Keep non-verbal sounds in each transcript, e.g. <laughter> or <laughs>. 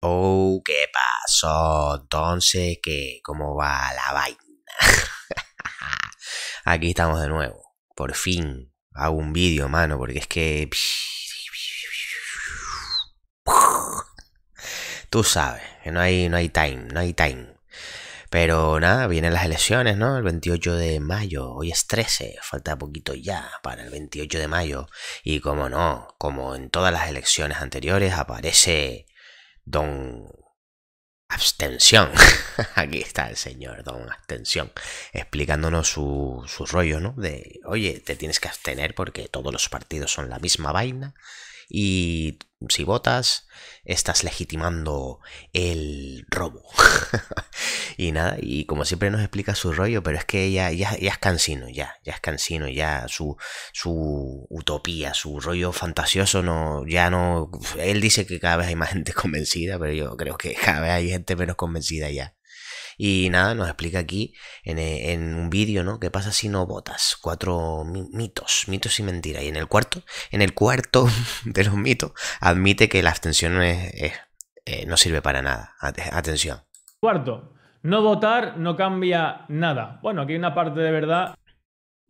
Oh, ¿qué pasó? Entonces, ¿qué? ¿Cómo va la vaina? <laughs> Aquí estamos de nuevo. Por fin hago un vídeo, mano, porque es que... <laughs> Tú sabes, no hay, no hay time, no hay time. Pero nada, vienen las elecciones, ¿no? El 28 de mayo, hoy es 13, falta poquito ya para el 28 de mayo. Y como no, como en todas las elecciones anteriores aparece Don Abstención. <laughs> Aquí está el señor Don Abstención explicándonos su, su, rollo, ¿no? De, oye, te tienes que abstener porque todos los partidos son la misma vaina y si votas, estás legitimando el robo. <laughs> y nada, y como siempre nos explica su rollo, pero es que ya, ya, ya es cansino, ya, ya es cansino, ya su, su utopía, su rollo fantasioso, no, ya no. Él dice que cada vez hay más gente <laughs> convencida, pero yo creo que cada vez hay gente menos convencida ya. Y nada, nos explica aquí eh, en, un vídeo, ¿no? ¿Qué pasa si no votas? Cuatro mitos, mitos y mentiras. Y en el cuarto, en el cuarto <laughs> de los mitos, admite que la abstención no, es, eh, no sirve para nada. Atención. Cuarto, no votar no cambia nada. Bueno, aquí hay una parte de verdad.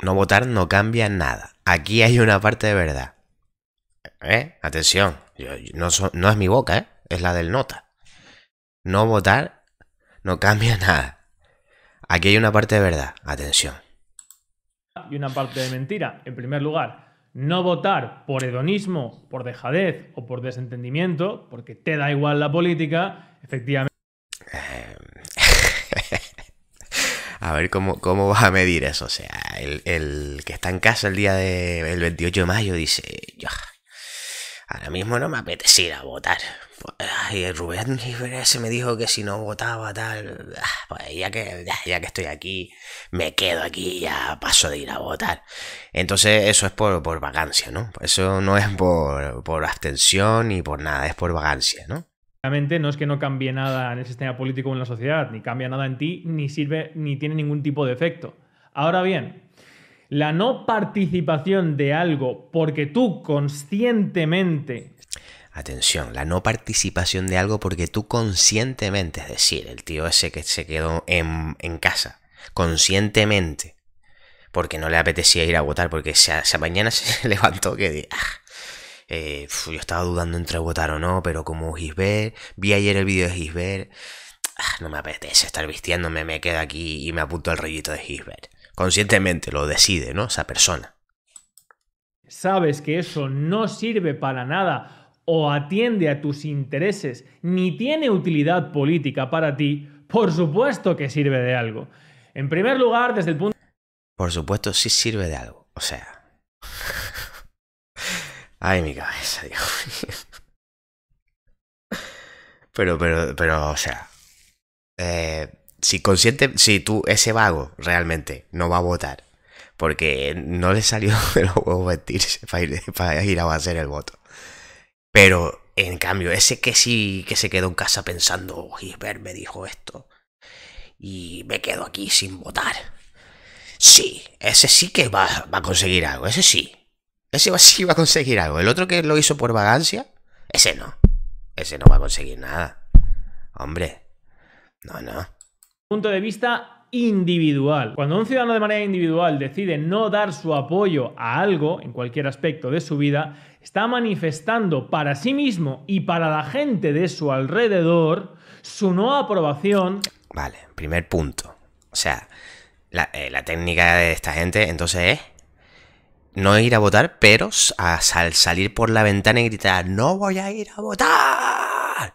No votar no cambia nada. Aquí hay una parte de verdad. ¿Eh? Atención, no, es mi boca, es la del nota. No votar no cambia <laughs> nada. Aquí hay una parte de verdad. Atención. Y una parte de mentira. En primer lugar, no votar por hedonismo, por dejadez o por desentendimiento, porque te da igual la política, efectivamente. Em, <laughs> a ver cómo, vas a medir eso. O sea, el, que está en casa el día del 28 de mayo dice, ahora mismo no me apetece ir a votar. Y Rubén se me dijo que si no votaba tal, ah, pues ya que, ya que estoy aquí, me quedo aquí, ya paso de ir a votar. Entonces eso es por, por vacancia, ¿no? Eso no es por, abstención ni por nada, es por vacancia, ¿no? Realmente no es que no cambie nada en el sistema político o en la sociedad, ni cambia nada en ti, ni sirve, ni tiene ningún tipo de efecto. Ahora bien, la no participación de algo porque tú conscientemente Atención, la no participación de algo porque tú conscientemente, es decir, el tío ese que se quedó en, casa, conscientemente, porque no le apetecía ir a votar, porque esa, mañana <laughs> se levantó que... Ah, eh, yo estaba dudando entre votar o no, pero como Gisbert, vi ayer el vídeo de Gisbert, ah, no me apetece estar vistiéndome, me quedo aquí y me apunto al rollito de Gisbert. Conscientemente lo decide, ¿no? Esa persona. Sabes que eso no sirve para nada o atiende a tus intereses ni tiene utilidad política para ti, por supuesto que sirve de algo. En primer lugar, desde el punto... Por supuesto, sí sirve de algo. O sea... <laughs> Ay, mi cabeza, Dios Pero, pero, pero, o sea... Eh, si consciente, si tú, ese vago realmente no va a votar, porque no le salió <laughs> de los huevos vestirse ir, para ir a hacer el voto. Pero, en cambio, ese que sí que se quedó en casa pensando, Gisbert me dijo esto. Y me quedo aquí sin votar. Sí, ese sí que va, a conseguir algo, ese sí. Ese <laughs> sí va a conseguir algo. El otro que lo hizo por vagancia, ese no. Ese no va a conseguir nada. Hombre. No, no. Punto de vista individual. Cuando un ciudadano de manera individual decide no dar su apoyo a algo en cualquier aspecto de su vida, está manifestando para sí mismo y para la gente de su alrededor su no aprobación. Vale, primer punto. O sea, la, eh, técnica de esta gente entonces es no ir a votar, pero al salir por la ventana y gritar, no voy a ir a votar.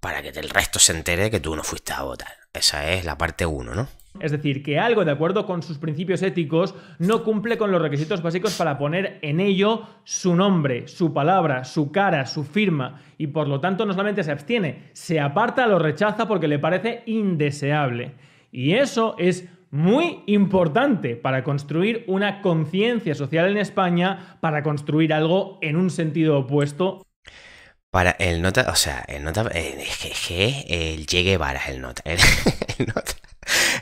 Para que el resto se entere que tú no fuiste a votar. Esa es la parte 1, ¿no? Es decir, que algo de acuerdo con sus principios éticos no cumple con los requisitos básicos para poner en ello su nombre, su palabra, su cara, su firma, y por lo tanto no solamente se abstiene, se aparta, lo rechaza porque le parece indeseable. Y eso es muy importante para construir una conciencia social en España, para construir algo en un sentido opuesto para el nota, o sea, el nota, eh, eh, el llegue <laughs> el nota.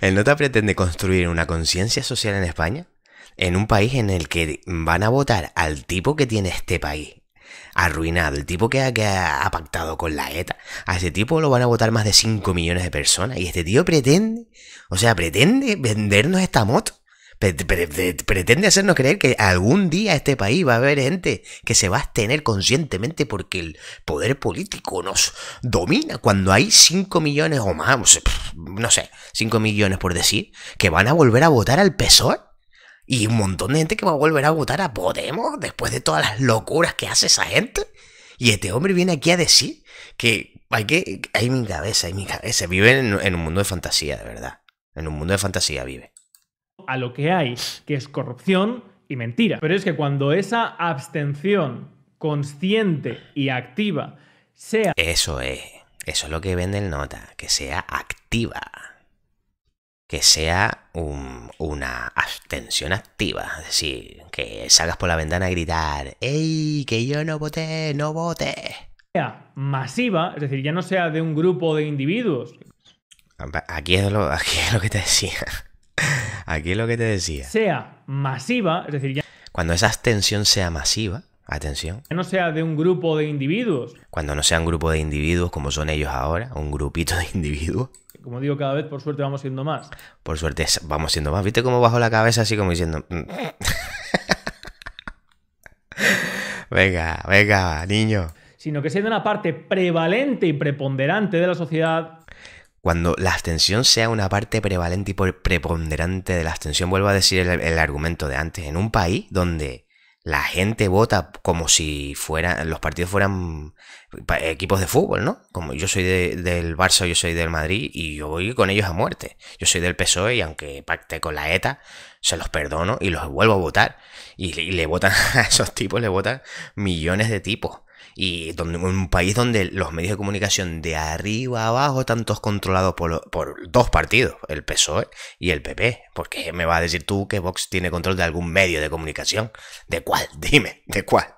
El, nota, pretende construir una conciencia social en España, en un país en el que van a votar al tipo que tiene este país arruinado, el tipo que ha, que ha pactado con la ETA. A ese tipo lo van a votar más de 5 millones de personas y este tío pretende, o sea, pretende vendernos esta moto pretende hacernos creer que algún día este país va a haber gente que se va a abstener conscientemente porque el poder político nos domina cuando hay 5 millones o más, no sé, 5 millones por decir, que van a volver a votar al PSOE. Y un montón de gente que va a volver a votar a Podemos después de todas las locuras que hace esa gente. Y este hombre viene aquí a decir que hay que... Hay mi cabeza, hay mi cabeza. Vive en un mundo de fantasía, de verdad. En un mundo de fantasía vive a lo que hay, que es corrupción y mentira. Pero es que cuando esa abstención consciente y activa sea... Eso es, eso es lo que vende el nota, que sea activa. Que sea una abstención activa. Es decir, que salgas por la ventana a gritar, ¡Ey, que yo no voté, no voté! masiva, es decir, ya no sea de un grupo de individuos. Aquí es lo, aquí es lo que te decía. Aquí es lo que te decía. Sea masiva, es decir, ya... Cuando esa extensión sea masiva, atención. Que no sea de un grupo de individuos. Cuando no sea un grupo de individuos como son ellos ahora, un grupito de individuos. Como digo, cada vez por suerte vamos siendo más. Por suerte vamos siendo más. ¿Viste cómo bajo la cabeza así como diciendo... Mm"? <laughs> venga, venga, niño. Sino que siendo una parte prevalente y preponderante de la sociedad cuando la abstención sea una parte prevalente y preponderante de la abstención, vuelvo a decir el, argumento de antes, en un país donde la gente vota como si fueran los partidos fueran equipos de fútbol, ¿no? Como yo soy del Barça, yo soy del Madrid y yo voy con ellos a muerte. Yo soy del PSOE y aunque pacte con la ETA, se los perdono y los vuelvo a votar. Y, y le votan <laughs> a esos tipos, le votan millones de tipos. Y donde, un país donde los medios de comunicación de arriba a abajo están todos controlados por, dos partidos, el PSOE y el PP. Porque me vas a decir tú que Vox tiene control de algún medio de comunicación. ¿De cuál? <laughs> Dime, ¿de cuál?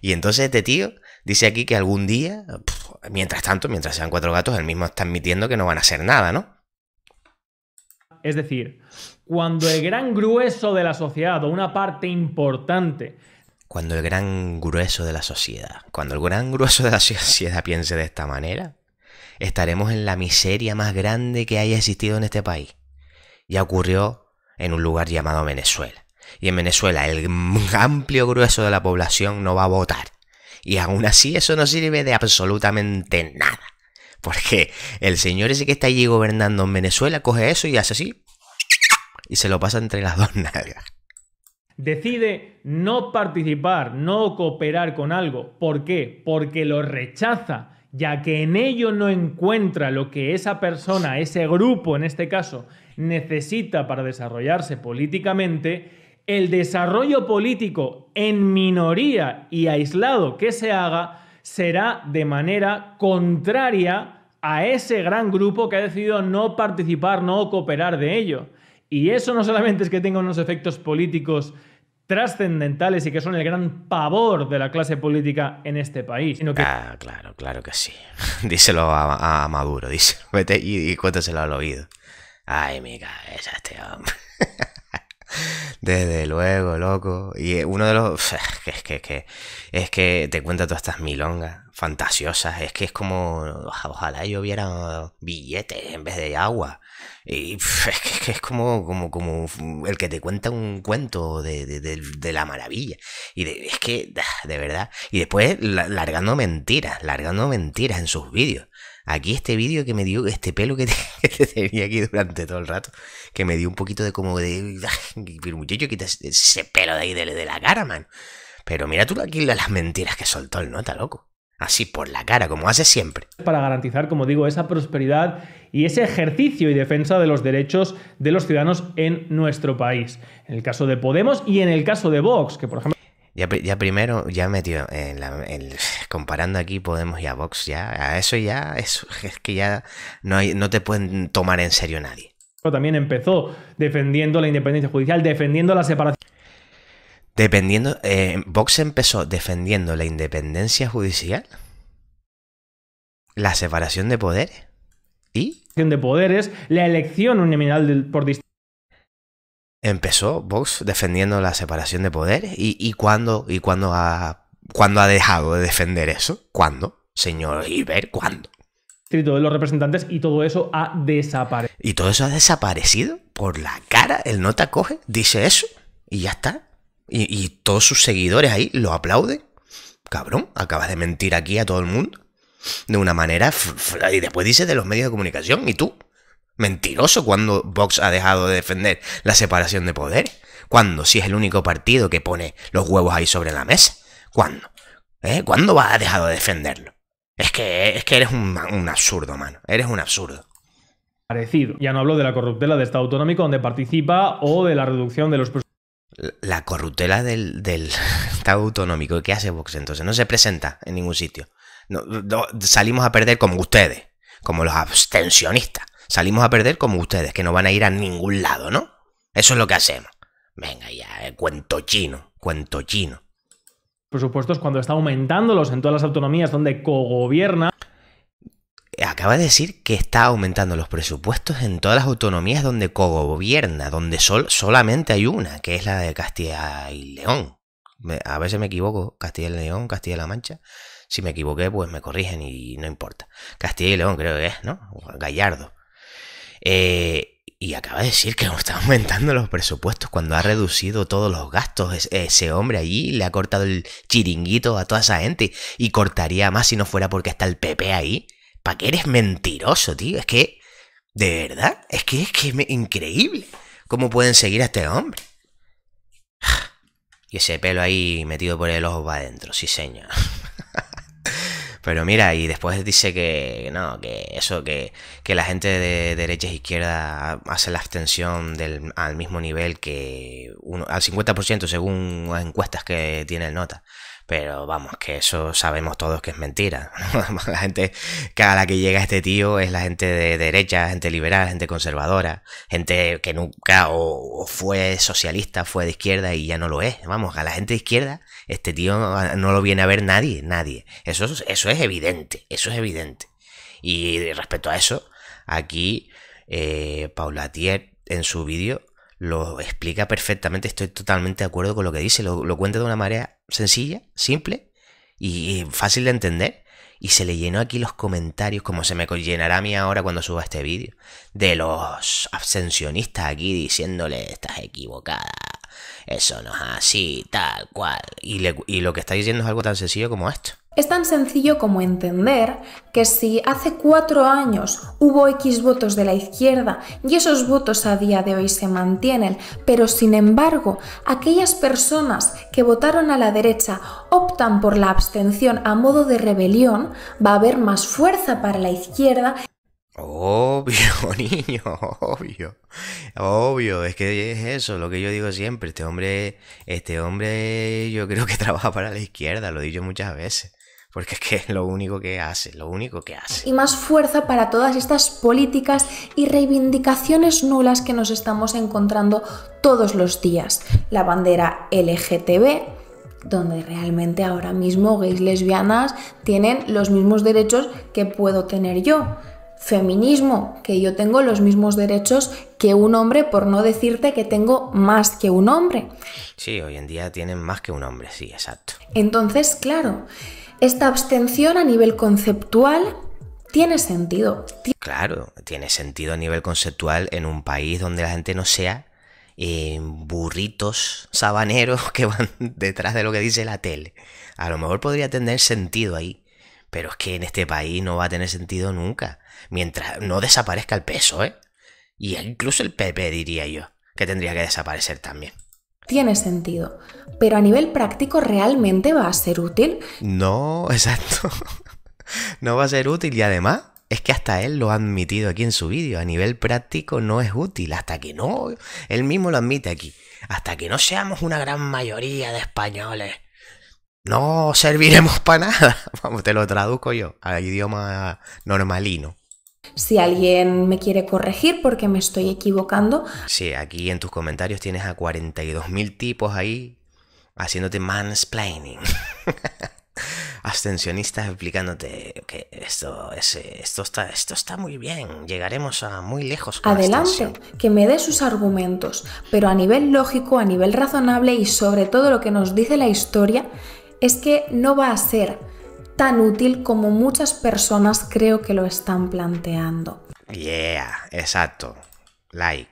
Y entonces este tío dice aquí que algún día, mientras tanto, mientras sean cuatro gatos, él mismo está admitiendo que no van a hacer nada, ¿no? Es decir, cuando el gran grueso de la sociedad o una parte importante cuando el gran grueso de la sociedad, cuando el gran grueso de la <laughs> sociedad piense de esta manera, estaremos en la miseria más grande que haya existido en este país. Ya ocurrió en un lugar llamado Venezuela. Y en Venezuela el <laughs> amplio grueso de la población no va a votar. Y aún así eso no sirve de absolutamente nada. Porque el señor ese que está allí gobernando en Venezuela coge eso y hace así. Y se lo pasa entre las dos <laughs> nalgas decide no participar, no cooperar con algo. ¿Por qué? Porque lo rechaza, ya que en ello no encuentra lo que esa persona, ese grupo en este caso, necesita para desarrollarse políticamente, el desarrollo político en minoría y aislado que se haga será de manera contraria a ese gran grupo que ha decidido no participar, no cooperar de ello. Y eso no solamente es que tenga unos efectos políticos trascendentales y que son el gran pavor de la clase política en este país. Ah, claro, claro que sí. <laughs> díselo a, Maduro, díselo, vete y, y cuéntaselo al oído. Ay, mi cabeza, este hombre. <laughs> Desde luego, loco. Y uno de los. Es que, es que, te cuenta todas estas milongas fantasiosas. Es que es como. Ojalá yo hubiera billetes en vez de agua. Y es que, es, como, como, como el que te cuenta un cuento de, de la maravilla. Y es que, de verdad. Y después largando mentiras, largando mentiras en sus vídeos. Aquí este vídeo que me dio, este pelo <laughs> que, tenía aquí durante todo el rato, que me dio un poquito de como de... muchacho, quita ese pelo de ahí de, la cara, man. Pero mira tú aquí las mentiras que soltó el nota, loco. Así por la cara, como hace siempre. Para garantizar, como digo, esa prosperidad y ese ejercicio y defensa de los derechos de los ciudadanos en nuestro país. En el caso de Podemos y en el caso de Vox, que por ejemplo... Ya, primero, ya metió, en la, comparando aquí Podemos y a Vox, ya, a eso ya, es, que ya no, no te pueden tomar en serio nadie. Pero también empezó defendiendo la independencia judicial, defendiendo la separación. Dependiendo, eh, Vox empezó defendiendo la independencia judicial, la separación de poderes y de poderes, la elección uniminal por distintos empezó Vox defendiendo la separación de poderes y, cuándo y ha, ha dejado de defender eso? ¿Cuándo? Señor Iber, ¿cuándo? Distrito de los representantes y todo eso ha desaparecido. ¿Y todo eso ha desaparecido? Por la cara, el te acoge? dice eso y ya está. Y, y todos sus seguidores ahí lo aplauden. Cabrón, acabas de mentir aquí a todo el mundo. De una manera... Y después dice de los medios de comunicación. ¿Y tú? mentiroso cuando Vox ha dejado de defender la separación de poderes. ¿Cuándo? Si es el único partido que pone los huevos ahí sobre la mesa. ¿Cuándo? ¿Eh? ¿Cuándo va dejado de defenderlo? Es que, es que eres un, absurdo, mano. Eres un absurdo. Parecido. Ya no hablo de la corruptela del Estado autonómico donde participa o de la reducción de los la corruptela del, <laughs> Estado autonómico. ¿Qué hace Vox entonces? No se presenta en ningún sitio. no, salimos a perder como ustedes, como los abstencionistas salimos a perder como ustedes, que no van a ir a ningún lado, ¿no? Eso es lo que hacemos. Venga ya, eh, cuento chino, cuento chino. Presupuestos cuando está aumentándolos en todas las autonomías donde cogobierna. Acaba de decir que está aumentando los presupuestos en todas las autonomías donde cogobierna, donde sol solamente hay una, que es la de Castilla y León. a veces me equivoco, Castilla y León, Castilla y La Mancha. Si me equivoqué, pues me corrigen y no importa. Castilla y León creo que es, ¿no? Gallardo. Eh, y acaba de decir que está aumentando los presupuestos cuando ha reducido todos los gastos. ese hombre allí le ha cortado el chiringuito a toda esa gente y cortaría más si no fuera porque está el PP ahí. ¿Para qué eres mentiroso, tío? Es que, de verdad, es que es que increíble cómo pueden seguir a este hombre. <sighs> Y ese pelo ahí metido por el ojo va adentro, sí señor. <laughs> Pero mira, y después dice que no, que eso, que, que la gente de derecha e izquierda hace la abstención del, al mismo nivel que uno, al 50% según las encuestas que tiene el Nota. Pero vamos, que eso sabemos todos que es mentira. <laughs> La gente que a la que llega este tío es la gente de derecha, gente liberal, gente conservadora, gente que nunca o, fue socialista, fue de izquierda y ya no lo es. Vamos, a la gente de izquierda este tío no lo viene a ver nadie, nadie. Eso, eso es evidente, eso es evidente. Y respecto a eso, aquí eh, Paula Tier en su vídeo lo explica perfectamente, estoy totalmente de acuerdo con lo que dice, lo, lo cuenta de una manera sencilla, simple y fácil de entender. Y se le llenó aquí los comentarios, como se me llenará a mí ahora cuando suba este vídeo, de los abstencionistas aquí diciéndole estás equivocada, eso no es así, tal cual. Y, lo que estáis diciendo es algo tan sencillo como esto. Es tan sencillo como entender que si hace cuatro años hubo X votos de la izquierda y esos votos a día de hoy se mantienen, pero sin embargo aquellas personas que votaron a la derecha optan por la abstención a modo de rebelión, va a haber más fuerza para la izquierda Obvio, <laughs> oh, niño, obvio. Obvio, es que es eso, lo que yo digo siempre. Este hombre, este hombre, yo creo que <laughs> trabaja para la izquierda, lo he dicho muchas veces. Porque es que es lo único que hace, lo único que hace. Y más fuerza para todas estas políticas y reivindicaciones nulas que nos estamos encontrando todos los días. La bandera LGTB, donde realmente ahora mismo gays lesbianas tienen los mismos derechos que puedo tener yo feminismo, que yo tengo los mismos derechos que un hombre, por no decirte que tengo más que un hombre. Sí, hoy en día tienen más que un hombre, sí, exacto. Entonces, claro, esta abstención a nivel conceptual tiene sentido. Claro, tiene sentido a nivel conceptual en un país donde la gente no sea eh, burritos sabaneros <laughs> que van detrás de lo que dice la tele. A lo mejor podría tener sentido ahí, pero es que en este país no va a tener sentido nunca mientras no desaparezca el peso, ¿eh? Y incluso el PP, diría yo, que tendría que desaparecer también. Tiene sentido, pero a nivel práctico realmente va a ser útil. No, <laughs> exacto. no va a ser útil y además es que hasta él lo ha admitido aquí en su vídeo. A nivel práctico no es útil, hasta que no, él mismo lo admite aquí. Hasta que no seamos una gran mayoría de españoles no serviremos para nada. <laughs> Vamos, te lo traduzco yo al idioma normalino si alguien me quiere corregir porque me estoy equivocando. Sí, aquí en tus comentarios tienes a 42.000 tipos ahí haciéndote mansplaining. <laughs> abstencionistas explicándote que esto, es, esto, está, esto está muy bien, llegaremos a muy lejos. Adelante, que me dé sus argumentos, pero a nivel lógico, a nivel razonable y sobre todo lo que nos dice la historia es que no va a ser tan útil como muchas personas creo que lo están planteando. Yeah, exacto. Like.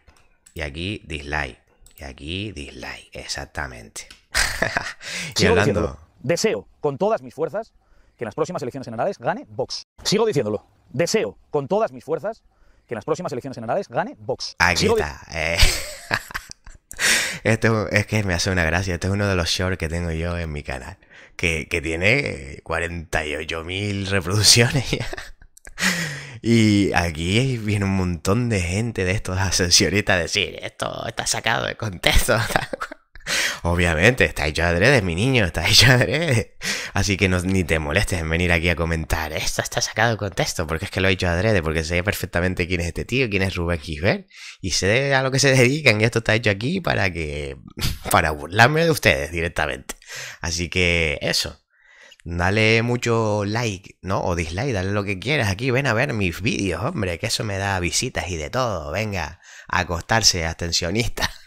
Y aquí dislike. Y aquí dislike. Exactamente. <laughs> y hablando... Deseo con todas mis fuerzas que en las próximas elecciones generales gane Vox. Sigo diciéndolo. Deseo con todas mis fuerzas que en las próximas elecciones generales gane Vox. Aquí está. Eh. <laughs> esto es que me hace una gracia. Este es uno de los shorts que tengo yo en mi canal. Que, que tiene 48.000 eh, reproducciones <laughs> Y aquí viene un montón de gente de estos ascensoritas a decir, esto está sacado de contexto. <laughs> Obviamente, está hecho adrede, mi niño, está hecho adrede. Así que no, ni te molestes en venir aquí a comentar. Esto está sacado de contexto, porque es que lo he hecho adrede, porque sé perfectamente quién es este tío, quién es Rubén Gisbert, y sé a lo que se dedican, y esto está hecho aquí para que. <laughs> para burlarme de ustedes directamente. Así que eso. Dale mucho like, ¿no? O dislike, dale lo que quieras aquí. Ven a ver mis vídeos, hombre, que eso me da visitas y de todo. Venga, a acostarse, abstencionista. <laughs>